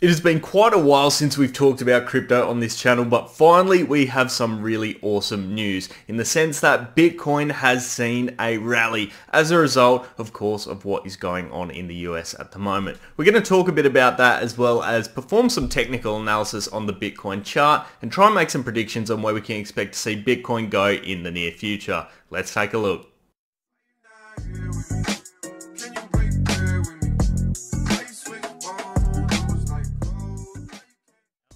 It has been quite a while since we've talked about crypto on this channel, but finally we have some really awesome news in the sense that Bitcoin has seen a rally as a result, of course, of what is going on in the US at the moment. We're going to talk a bit about that as well as perform some technical analysis on the Bitcoin chart and try and make some predictions on where we can expect to see Bitcoin go in the near future. Let's take a look.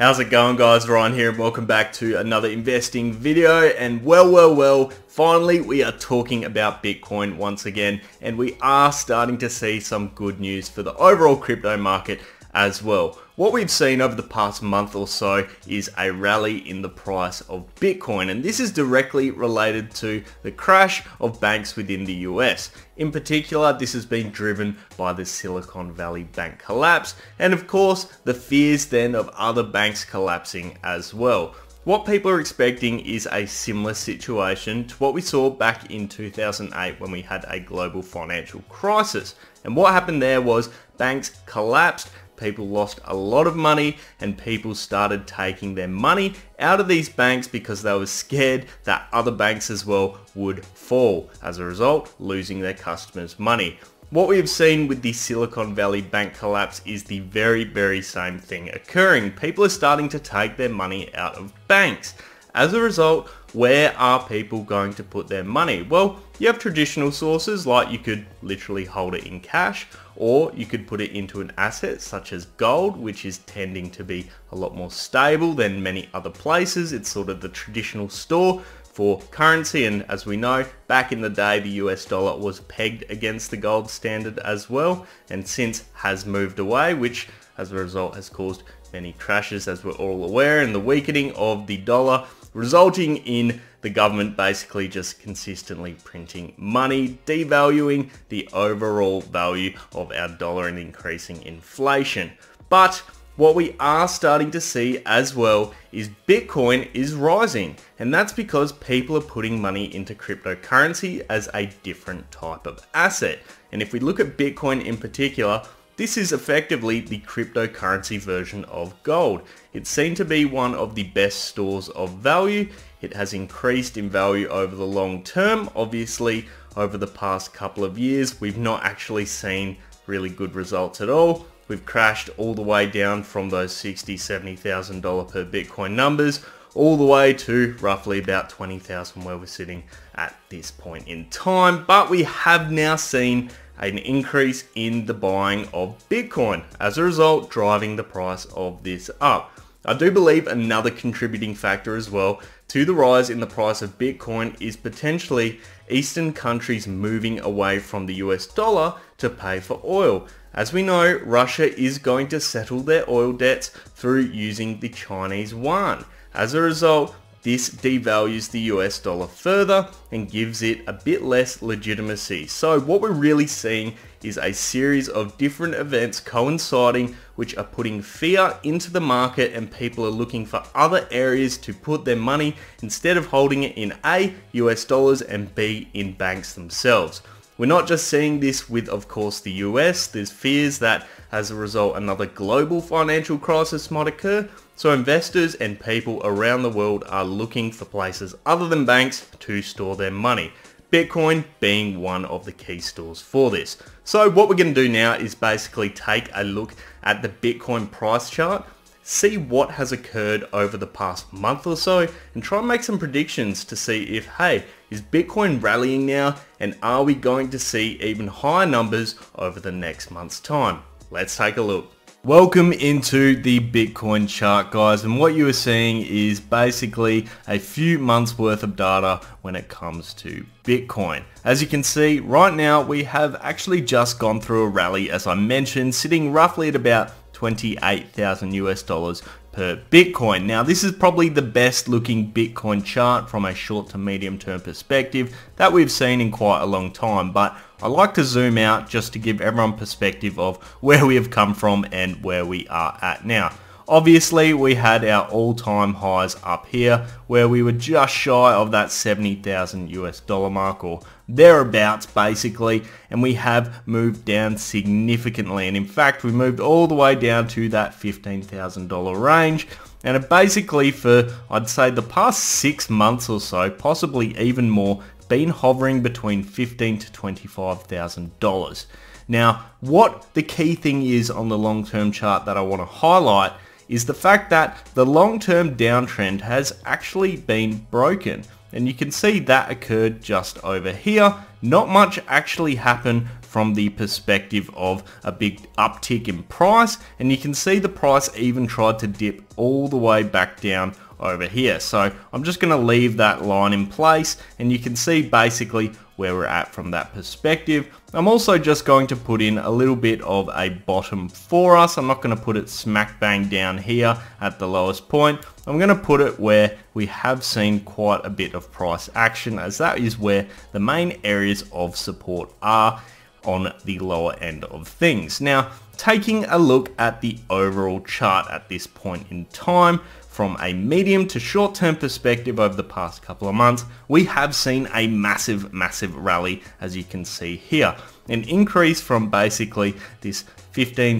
How's it going guys? Ryan here and welcome back to another investing video and well, well, well, finally we are talking about Bitcoin once again and we are starting to see some good news for the overall crypto market as well. What we've seen over the past month or so is a rally in the price of Bitcoin and this is directly related to the crash of banks within the US. In particular, this has been driven by the Silicon Valley Bank collapse and of course the fears then of other banks collapsing as well. What people are expecting is a similar situation to what we saw back in 2008 when we had a global financial crisis. And what happened there was banks collapsed people lost a lot of money and people started taking their money out of these banks because they were scared that other banks as well would fall, as a result losing their customers' money. What we have seen with the Silicon Valley bank collapse is the very, very same thing occurring. People are starting to take their money out of banks. As a result, where are people going to put their money? Well, you have traditional sources like you could literally hold it in cash or you could put it into an asset such as gold, which is tending to be a lot more stable than many other places. It's sort of the traditional store for currency and as we know back in the day the US dollar was pegged against the gold standard as well and since has moved away which as a result has caused many crashes as we're all aware and the weakening of the dollar resulting in the government basically just consistently printing money, devaluing the overall value of our dollar and increasing inflation. But what we are starting to see as well is Bitcoin is rising. And that's because people are putting money into cryptocurrency as a different type of asset. And if we look at Bitcoin in particular, this is effectively the cryptocurrency version of gold. It's seen to be one of the best stores of value. It has increased in value over the long term. Obviously, over the past couple of years, we've not actually seen really good results at all. We've crashed all the way down from those $60,000, $70,000 per Bitcoin numbers all the way to roughly about 20,000 where we're sitting at this point in time. But we have now seen an increase in the buying of Bitcoin, as a result driving the price of this up. I do believe another contributing factor as well to the rise in the price of Bitcoin is potentially Eastern countries moving away from the US dollar to pay for oil. As we know, Russia is going to settle their oil debts through using the Chinese yuan. As a result, this devalues the US dollar further and gives it a bit less legitimacy. So what we're really seeing is a series of different events coinciding which are putting fear into the market and people are looking for other areas to put their money instead of holding it in A, US dollars and B, in banks themselves. We're not just seeing this with, of course, the US. There's fears that as a result, another global financial crisis might occur, so investors and people around the world are looking for places other than banks to store their money. Bitcoin being one of the key stores for this. So what we're going to do now is basically take a look at the Bitcoin price chart, see what has occurred over the past month or so, and try and make some predictions to see if, hey, is Bitcoin rallying now and are we going to see even higher numbers over the next month's time? Let's take a look. Welcome into the Bitcoin chart guys and what you are seeing is basically a few months worth of data when it comes to Bitcoin. As you can see right now we have actually just gone through a rally as I mentioned sitting roughly at about 28,000 US dollars per Bitcoin. Now this is probably the best looking Bitcoin chart from a short to medium term perspective that we've seen in quite a long time but I like to zoom out just to give everyone perspective of where we have come from and where we are at now. Obviously we had our all time highs up here where we were just shy of that 70,000 US dollar mark or thereabouts basically and we have moved down significantly and in fact we moved all the way down to that $15,000 range and it basically for I'd say the past six months or so possibly even more been hovering between $15,000 to $25,000 now what the key thing is on the long-term chart that I want to highlight is the fact that the long-term downtrend has actually been broken and you can see that occurred just over here. Not much actually happened from the perspective of a big uptick in price. And you can see the price even tried to dip all the way back down over here. So I'm just going to leave that line in place and you can see basically where we're at from that perspective. I'm also just going to put in a little bit of a bottom for us. I'm not going to put it smack bang down here at the lowest point. I'm going to put it where we have seen quite a bit of price action as that is where the main areas of support are on the lower end of things. Now, taking a look at the overall chart at this point in time, from a medium to short-term perspective over the past couple of months, we have seen a massive, massive rally, as you can see here. An increase from basically this $15,000,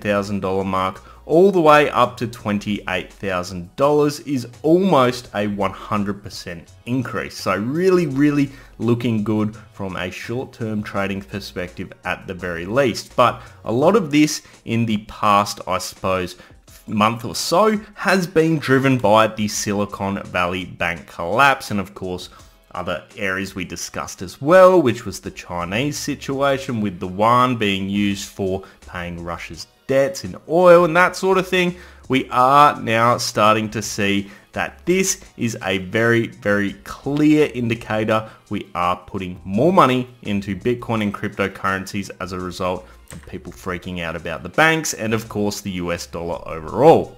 $16,000 mark all the way up to $28,000 is almost a 100% increase. So really, really looking good from a short-term trading perspective at the very least. But a lot of this in the past, I suppose, month or so has been driven by the Silicon Valley Bank collapse and of course other areas we discussed as well, which was the Chinese situation with the yuan being used for paying Russia's debts in oil and that sort of thing. We are now starting to see that this is a very, very clear indicator we are putting more money into Bitcoin and cryptocurrencies as a result people freaking out about the banks and of course the US dollar overall.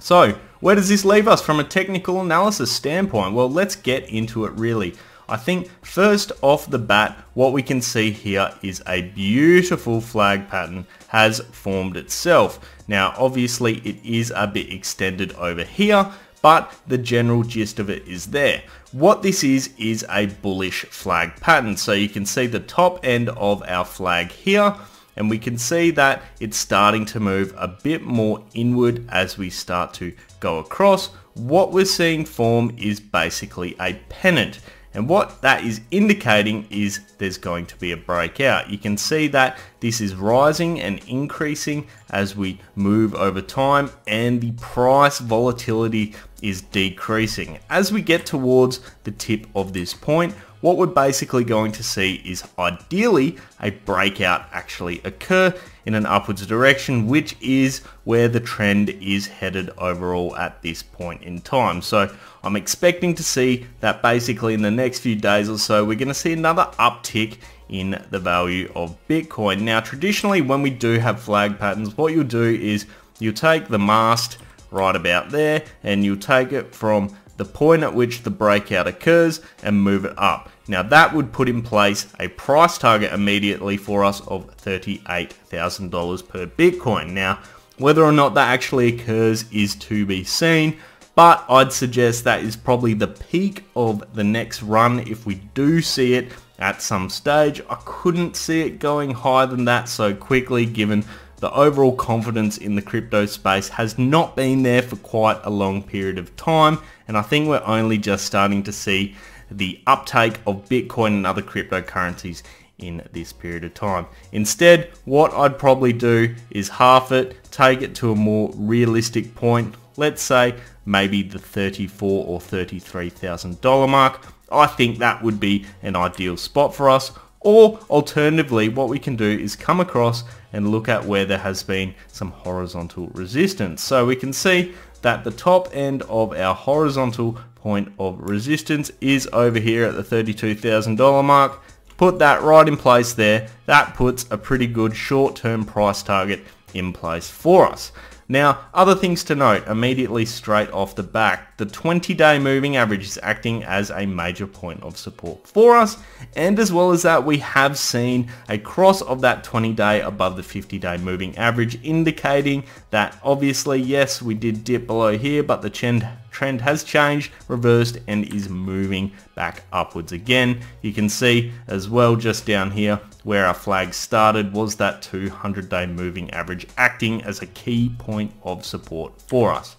So where does this leave us from a technical analysis standpoint? Well, let's get into it really. I think first off the bat, what we can see here is a beautiful flag pattern has formed itself. Now, obviously it is a bit extended over here, but the general gist of it is there. What this is, is a bullish flag pattern. So you can see the top end of our flag here and we can see that it's starting to move a bit more inward as we start to go across. What we're seeing form is basically a pennant. And what that is indicating is there's going to be a breakout. You can see that this is rising and increasing as we move over time and the price volatility is decreasing. As we get towards the tip of this point, what we're basically going to see is ideally a breakout actually occur in an upwards direction, which is where the trend is headed overall at this point in time. So I'm expecting to see that basically in the next few days or so, we're gonna see another uptick in the value of Bitcoin. Now, traditionally, when we do have flag patterns, what you'll do is you'll take the mast right about there and you'll take it from the point at which the breakout occurs and move it up. Now that would put in place a price target immediately for us of $38,000 per Bitcoin. Now whether or not that actually occurs is to be seen, but I'd suggest that is probably the peak of the next run if we do see it at some stage. I couldn't see it going higher than that so quickly given the overall confidence in the crypto space has not been there for quite a long period of time. And I think we're only just starting to see the uptake of Bitcoin and other cryptocurrencies in this period of time. Instead, what I'd probably do is half it, take it to a more realistic point, let's say maybe the 34 or $33,000 mark. I think that would be an ideal spot for us. Or alternatively, what we can do is come across and look at where there has been some horizontal resistance. So we can see that the top end of our horizontal point of resistance is over here at the $32,000 mark. Put that right in place there. That puts a pretty good short-term price target in place for us. Now, other things to note immediately straight off the back. The 20-day moving average is acting as a major point of support for us. And as well as that, we have seen a cross of that 20-day above the 50-day moving average, indicating that obviously, yes, we did dip below here, but the trend trend has changed, reversed, and is moving back upwards again. You can see as well just down here where our flag started was that 200-day moving average acting as a key point of support for us.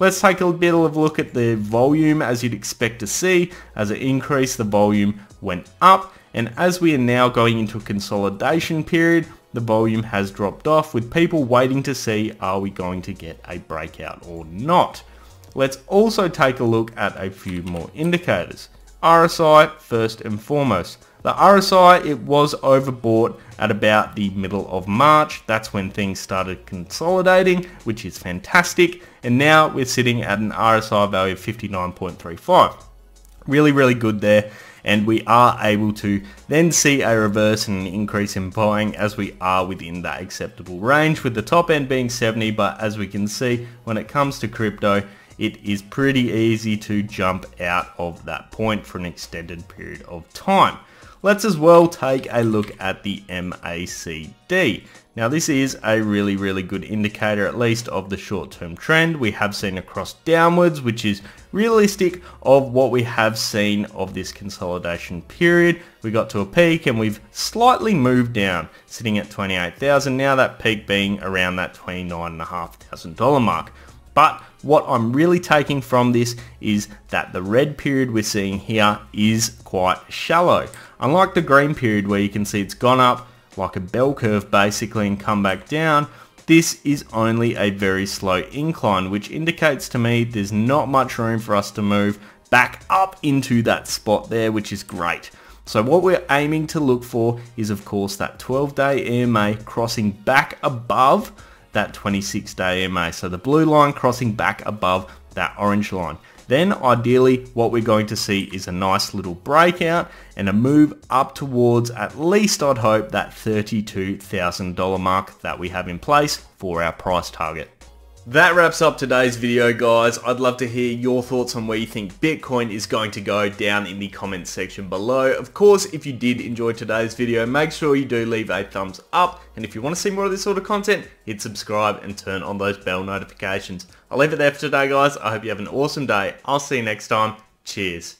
Let's take a bit of a look at the volume as you'd expect to see. As it increased, the volume went up. And as we are now going into a consolidation period, the volume has dropped off with people waiting to see are we going to get a breakout or not. Let's also take a look at a few more indicators. RSI first and foremost. The RSI, it was overbought at about the middle of March. That's when things started consolidating, which is fantastic. And now we're sitting at an RSI value of 59.35. Really, really good there. And we are able to then see a reverse and an increase in buying as we are within that acceptable range with the top end being 70. But as we can see, when it comes to crypto, it is pretty easy to jump out of that point for an extended period of time. Let's as well take a look at the MACD. Now this is a really, really good indicator, at least of the short-term trend. We have seen a cross downwards, which is realistic of what we have seen of this consolidation period. We got to a peak and we've slightly moved down, sitting at 28,000 now, that peak being around that $29,500 mark. But what I'm really taking from this is that the red period we're seeing here is quite shallow. Unlike the green period where you can see it's gone up like a bell curve basically and come back down, this is only a very slow incline, which indicates to me there's not much room for us to move back up into that spot there, which is great. So what we're aiming to look for is of course that 12 day EMA crossing back above that 26 day EMA. So the blue line crossing back above that orange line. Then ideally what we're going to see is a nice little breakout and a move up towards at least I'd hope that $32,000 mark that we have in place for our price target. That wraps up today's video guys. I'd love to hear your thoughts on where you think Bitcoin is going to go down in the comments section below. Of course, if you did enjoy today's video, make sure you do leave a thumbs up. And if you want to see more of this sort of content, hit subscribe and turn on those bell notifications. I'll leave it there for today guys. I hope you have an awesome day. I'll see you next time. Cheers.